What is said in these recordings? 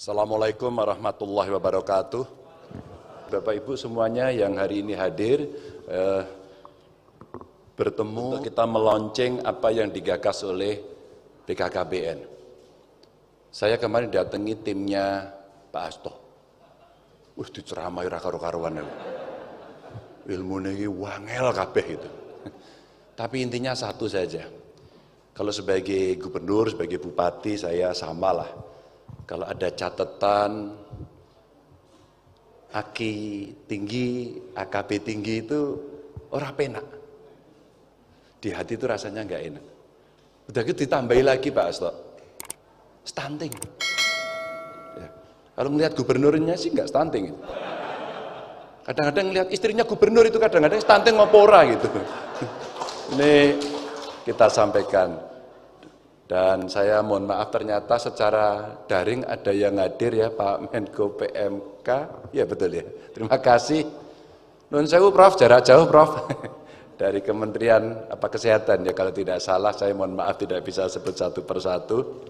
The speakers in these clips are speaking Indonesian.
Assalamualaikum warahmatullahi wabarakatuh. Bapak Ibu semuanya yang hari ini hadir eh, bertemu kita melonceng apa yang digagas oleh BKKBN. Saya kemarin datangi timnya Pak Asto. Wih, diceramai raka karuan Ilmu ini wangel kabeh itu. Tapi intinya satu saja. Kalau sebagai gubernur, sebagai bupati, saya samalah kalau ada catatan aki tinggi, AKB tinggi itu orang penak. Di hati itu rasanya nggak enak. Udah gitu ditambahi lagi Pak Aslo, Stunting. Ya. Kalau melihat gubernurnya sih nggak stunting. Kadang-kadang ngelihat istrinya gubernur itu kadang-kadang stunting ngopora gitu. Ini kita sampaikan. Dan saya mohon maaf ternyata secara daring ada yang hadir ya Pak Menko PMK. Ya betul ya. Terima kasih. Nun saya Prof, jarak jauh Prof. Dari Kementerian apa Kesehatan ya kalau tidak salah saya mohon maaf tidak bisa sebut satu persatu.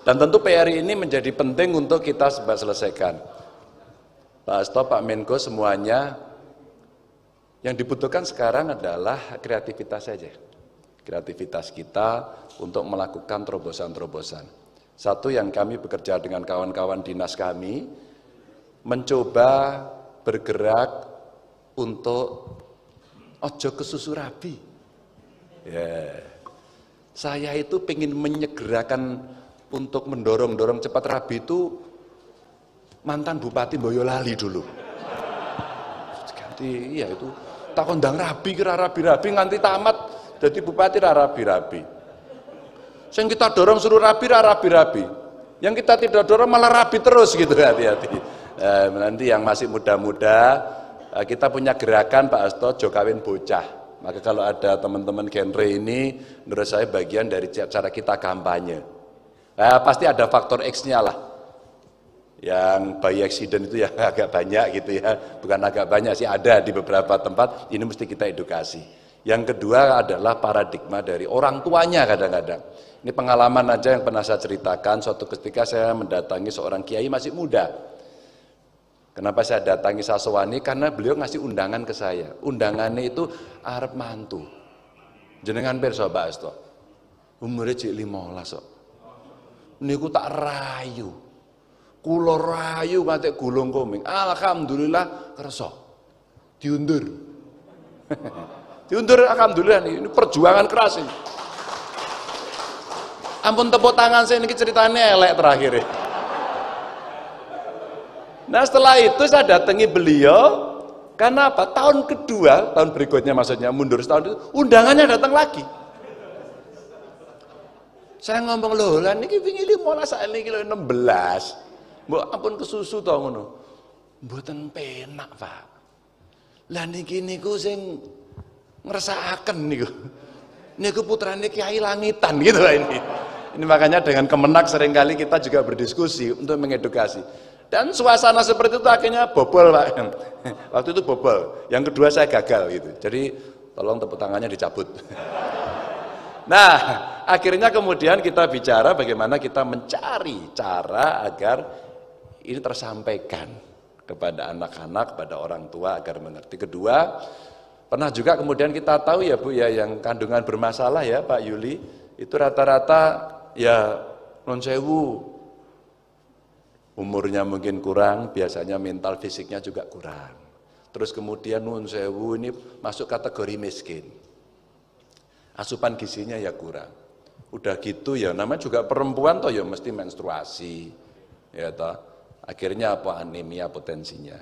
Dan tentu PR ini menjadi penting untuk kita selesaikan. Pak Asto, Pak Menko semuanya yang dibutuhkan sekarang adalah kreativitas saja kreativitas kita untuk melakukan terobosan-terobosan. Satu yang kami bekerja dengan kawan-kawan dinas kami, mencoba bergerak untuk ojo ke susu rabi. Yeah. Saya itu ingin menyegerakan untuk mendorong-dorong cepat rabi itu mantan Bupati Boyolali dulu. Ganti, iya itu tak kondang rabi kira rabi rabi nganti tamat jadi bupati rabi-rabi yang kita dorong suruh rabi rabi-rabi yang kita tidak dorong malah rabi terus gitu hati-hati eh, nanti yang masih muda-muda eh, kita punya gerakan Pak Asto Jokawin Bocah maka kalau ada teman-teman genre ini menurut saya bagian dari cara kita kampanye Eh, pasti ada faktor X-nya lah yang bayi eksiden itu ya agak banyak gitu ya bukan agak banyak sih ada di beberapa tempat ini mesti kita edukasi yang kedua adalah paradigma dari orang tuanya kadang-kadang. Ini pengalaman aja yang pernah saya ceritakan. Suatu ketika saya mendatangi seorang kiai masih muda. Kenapa saya datangi Saswani? Karena beliau ngasih undangan ke saya. Undangannya itu Arab mantu. Jenengan perso Pak Asto. Umurnya cik lima lah Niku tak rayu. Kulo rayu ngatek gulung koming. Alhamdulillah kerso. Diundur. diundur alhamdulillah nih ini perjuangan keras ini ampun tepuk tangan saya ini ceritanya elek terakhir ya. nah setelah itu saya datangi beliau karena apa tahun kedua tahun berikutnya maksudnya mundur setahun itu undangannya datang lagi saya ngomong loh lah niki wingi ini saiki enam 16 bu ampun kesusu tau ngono buatan penak Pak lah niki ku sing meresahkan niku. Niku putrane Kiai Langitan gitu lah ini. Ini makanya dengan kemenak seringkali kita juga berdiskusi untuk mengedukasi. Dan suasana seperti itu akhirnya bobol Pak. Waktu itu bobol. Yang kedua saya gagal gitu. Jadi tolong tepuk tangannya dicabut. Nah, akhirnya kemudian kita bicara bagaimana kita mencari cara agar ini tersampaikan kepada anak-anak, kepada orang tua agar mengerti. Kedua, Pernah juga kemudian kita tahu ya Bu ya yang kandungan bermasalah ya Pak Yuli itu rata-rata ya non sewu umurnya mungkin kurang, biasanya mental fisiknya juga kurang. Terus kemudian non sewu ini masuk kategori miskin. Asupan gizinya ya kurang. Udah gitu ya namanya juga perempuan toh ya mesti menstruasi. Ya toh. Akhirnya apa anemia potensinya.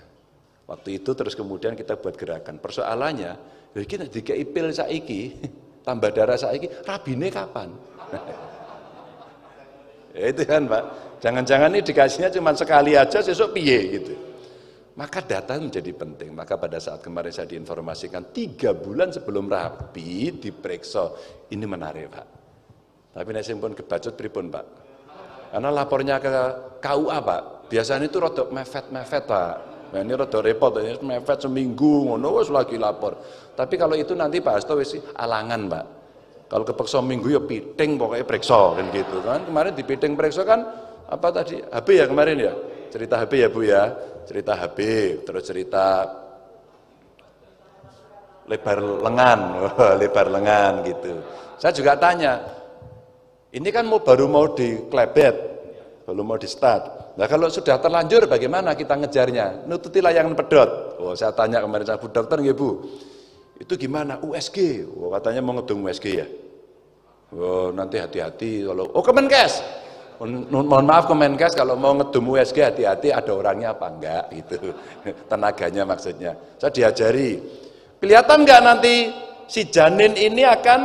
Waktu itu terus kemudian kita buat gerakan. Persoalannya, kita dikei pil saiki, tambah darah saiki, rabine kapan? ya itu kan Pak. Jangan-jangan ini dikasihnya cuma sekali aja, besok piye gitu. Maka data menjadi penting. Maka pada saat kemarin saya diinformasikan, tiga bulan sebelum rapi diperiksa. Ini menarik Pak. Tapi nek pun kebacut pripun Pak. Karena lapornya ke KUA Pak. Biasanya itu rotok mefet-mefet Pak. Nah, ini rada repot ya, mepet seminggu ngono wis lagi lapor. Tapi kalau itu nanti Pak Hasto wis alangan, Pak. Kalau kepeksa minggu ya piting pokoknya periksa kan gitu kan. Kemarin di piting periksa kan apa tadi HP ya kemarin ya? Cerita HP ya Bu ya. Cerita HP, terus cerita lebar lengan, lebar lengan gitu. Saya juga tanya, ini kan mau baru mau diklebet, baru mau di start Nah kalau sudah terlanjur bagaimana kita ngejarnya? Nututi layangan pedot. Oh, saya tanya kemarin sama bu dokter nggih Bu. Itu gimana USG? Oh, katanya mau ngedung USG ya. Oh, nanti hati-hati kalau oh Kemenkes. Oh, mohon maaf Kemenkes kalau mau ngedung USG hati-hati ada orangnya apa enggak gitu. Tenaganya maksudnya. Saya diajari. Kelihatan enggak nanti si janin ini akan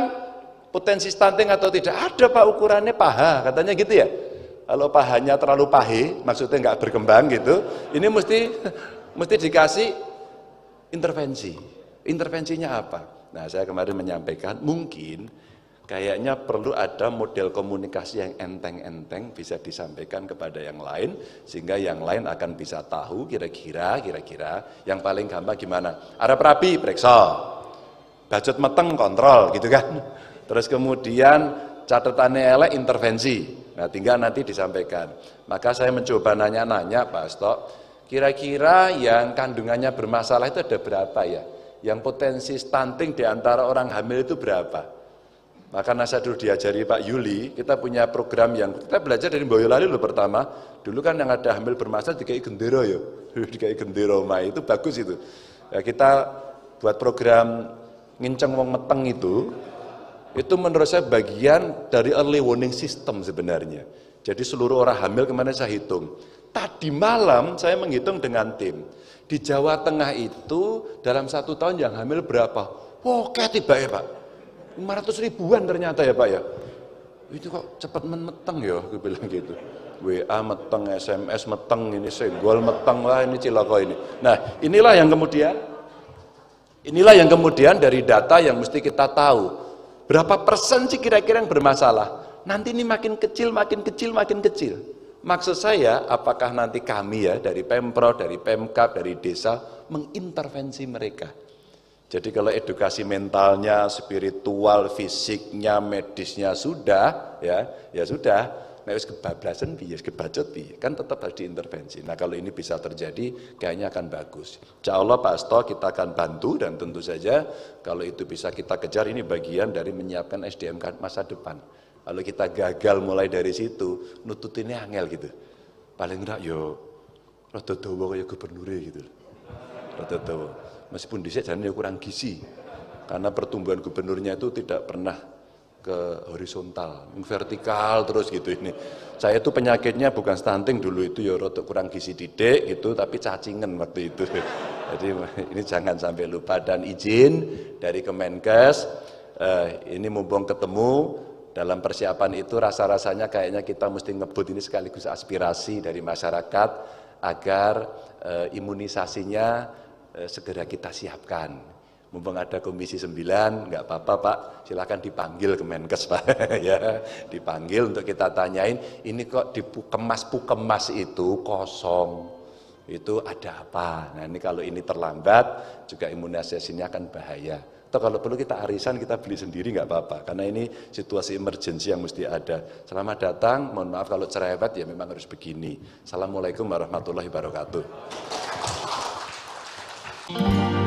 potensi stunting atau tidak? Ada Pak ukurannya paha, katanya gitu ya kalau pahanya terlalu pahe, maksudnya nggak berkembang gitu, ini mesti mesti dikasih intervensi. Intervensinya apa? Nah, saya kemarin menyampaikan mungkin kayaknya perlu ada model komunikasi yang enteng-enteng bisa disampaikan kepada yang lain sehingga yang lain akan bisa tahu kira-kira kira-kira yang paling gampang gimana Arab rapi periksa budget meteng kontrol gitu kan terus kemudian catatannya elek intervensi. Nah, tinggal nanti disampaikan. Maka saya mencoba nanya-nanya Pak Astok, kira-kira yang kandungannya bermasalah itu ada berapa ya? Yang potensi stunting di antara orang hamil itu berapa? Maka nah, saya dulu diajari Pak Yuli, kita punya program yang kita belajar dari Boyolali dulu pertama. Dulu kan yang ada hamil bermasalah di dikai gendero ya. Di dikai gendero mah itu bagus itu. Ya, kita buat program nginceng wong meteng itu, itu menurut saya bagian dari early warning system sebenarnya. Jadi seluruh orang hamil kemana saya hitung. Tadi malam saya menghitung dengan tim. Di Jawa Tengah itu dalam satu tahun yang hamil berapa? Wow, kayak tiba ya Pak. 500 ribuan ternyata ya Pak ya. Itu kok cepat meteng ya, gue bilang gitu. WA meteng, SMS meteng, ini senggol meteng, lah ini cilaka ini. Nah inilah yang kemudian, inilah yang kemudian dari data yang mesti kita tahu Berapa persen sih kira-kira yang bermasalah? Nanti ini makin kecil, makin kecil, makin kecil. Maksud saya, apakah nanti kami ya dari Pemprov, dari Pemkap, dari desa mengintervensi mereka? Jadi kalau edukasi mentalnya, spiritual, fisiknya, medisnya sudah, ya, ya sudah, Nah, wis kebablasan piye, kebacet piye, kan tetap harus diintervensi. Nah, kalau ini bisa terjadi, kayaknya akan bagus. Insya Allah Pak Asto kita akan bantu dan tentu saja kalau itu bisa kita kejar, ini bagian dari menyiapkan SDM masa depan. Kalau kita gagal mulai dari situ, nututinnya angel gitu. Paling enggak yo rada dawa kaya ya gitu. Rada dawa. Meskipun dhisik jane kurang gizi. Karena pertumbuhan gubernurnya itu tidak pernah ke horizontal, vertikal terus gitu ini. Saya itu penyakitnya bukan stunting dulu itu ya rotok kurang gizi didik gitu, tapi cacingan waktu itu. Jadi ini jangan sampai lupa dan izin dari Kemenkes eh, ini mumpung ketemu dalam persiapan itu rasa-rasanya kayaknya kita mesti ngebut ini sekaligus aspirasi dari masyarakat agar eh, imunisasinya eh, segera kita siapkan mumpung ada komisi 9, nggak apa-apa Pak, silahkan dipanggil ke Menkes Pak, ya, dipanggil untuk kita tanyain, ini kok di pukemas-pukemas itu kosong, itu ada apa? Nah ini kalau ini terlambat, juga imunisasinya akan bahaya. Atau kalau perlu kita arisan, kita beli sendiri nggak apa-apa, karena ini situasi emergensi yang mesti ada. Selamat datang, mohon maaf kalau cerewet ya memang harus begini. Assalamualaikum warahmatullahi wabarakatuh.